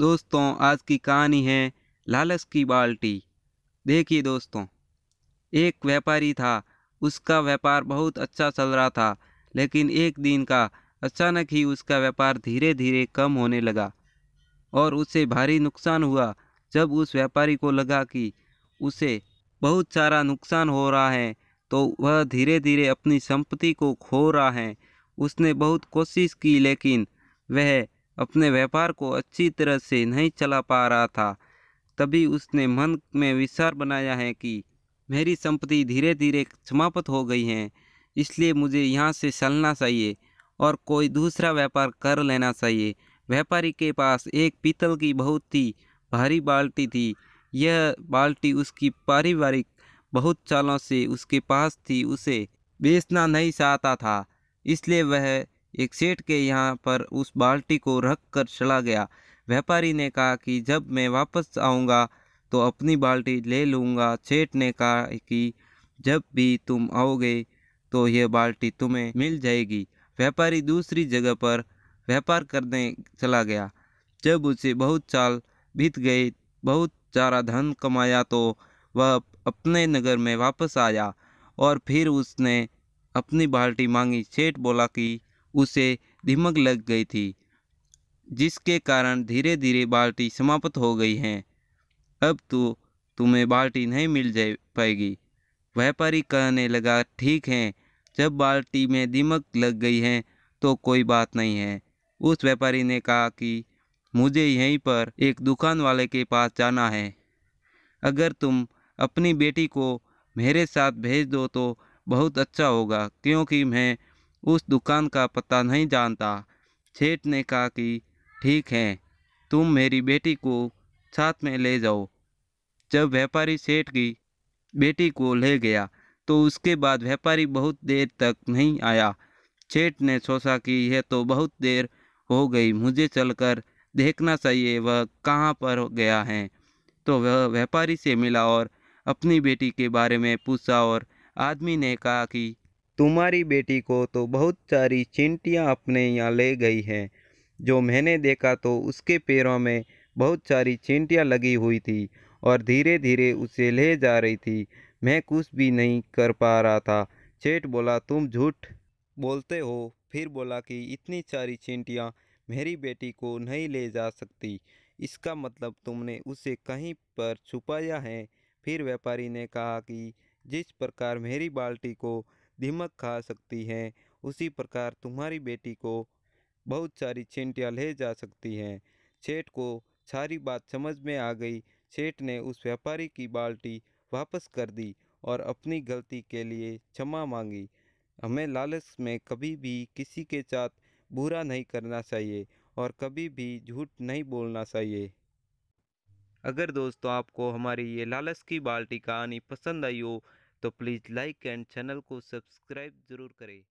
दोस्तों आज की कहानी है लालच की बाल्टी देखिए दोस्तों एक व्यापारी था उसका व्यापार बहुत अच्छा चल रहा था लेकिन एक दिन का अचानक ही उसका व्यापार धीरे धीरे कम होने लगा और उसे भारी नुकसान हुआ जब उस व्यापारी को लगा कि उसे बहुत सारा नुकसान हो रहा है तो वह धीरे धीरे अपनी संपत्ति को खो रहा है उसने बहुत कोशिश की लेकिन वह अपने व्यापार को अच्छी तरह से नहीं चला पा रहा था तभी उसने मन में विचार बनाया है कि मेरी संपत्ति धीरे धीरे समाप्त हो गई है इसलिए मुझे यहाँ से चलना चाहिए और कोई दूसरा व्यापार कर लेना चाहिए व्यापारी के पास एक पीतल की बहुत ही भारी बाल्टी थी यह बाल्टी उसकी पारिवारिक बहुत चालों से उसके पास थी उसे बेचना नहीं चाहता था इसलिए वह एक सेठ के यहाँ पर उस बाल्टी को रख कर चला गया व्यापारी ने कहा कि जब मैं वापस आऊँगा तो अपनी बाल्टी ले लूँगा सेठ ने कहा कि जब भी तुम आओगे तो यह बाल्टी तुम्हें मिल जाएगी व्यापारी दूसरी जगह पर व्यापार करने चला गया जब उसे बहुत साल बीत गए बहुत सारा धन कमाया तो वह अपने नगर में वापस आया और फिर उसने अपनी बाल्टी मांगी सेठ बोला कि उसे दिमक लग गई थी जिसके कारण धीरे धीरे बाल्टी समाप्त हो गई है अब तो तुम्हें बाल्टी नहीं मिल जा पाएगी व्यापारी कहने लगा ठीक है जब बाल्टी में दिमक लग गई है तो कोई बात नहीं है उस व्यापारी ने कहा कि मुझे यहीं पर एक दुकान वाले के पास जाना है अगर तुम अपनी बेटी को मेरे साथ भेज दो तो बहुत अच्छा होगा क्योंकि मैं उस दुकान का पता नहीं जानता सेठ ने कहा कि ठीक है तुम मेरी बेटी को साथ में ले जाओ जब व्यापारी सेठ की बेटी को ले गया तो उसके बाद व्यापारी बहुत देर तक नहीं आया सेठ ने सोचा कि यह तो बहुत देर हो गई मुझे चलकर देखना चाहिए वह कहाँ पर गया है तो वह व्यापारी से मिला और अपनी बेटी के बारे में पूछा और आदमी ने कहा कि तुम्हारी बेटी को तो बहुत सारी चींटियाँ अपने यहाँ ले गई हैं जो मैंने देखा तो उसके पैरों में बहुत सारी चींटियाँ लगी हुई थी और धीरे धीरे उसे ले जा रही थी मैं कुछ भी नहीं कर पा रहा था सेठ बोला तुम झूठ बोलते हो फिर बोला कि इतनी सारी चींटियाँ मेरी बेटी को नहीं ले जा सकती इसका मतलब तुमने उसे कहीं पर छुपाया है फिर व्यापारी ने कहा कि जिस प्रकार मेरी बाल्टी को दीमक खा सकती हैं उसी प्रकार तुम्हारी बेटी को बहुत सारी चिंटियाँ ले जा सकती हैं सेठ को सारी बात समझ में आ गई सेठ ने उस व्यापारी की बाल्टी वापस कर दी और अपनी गलती के लिए क्षमा मांगी हमें लालच में कभी भी किसी के साथ बुरा नहीं करना चाहिए और कभी भी झूठ नहीं बोलना चाहिए अगर दोस्तों आपको हमारी ये लालच की बाल्टी कहानी पसंद आई हो तो प्लीज़ लाइक एंड चैनल को सब्सक्राइब ज़रूर करें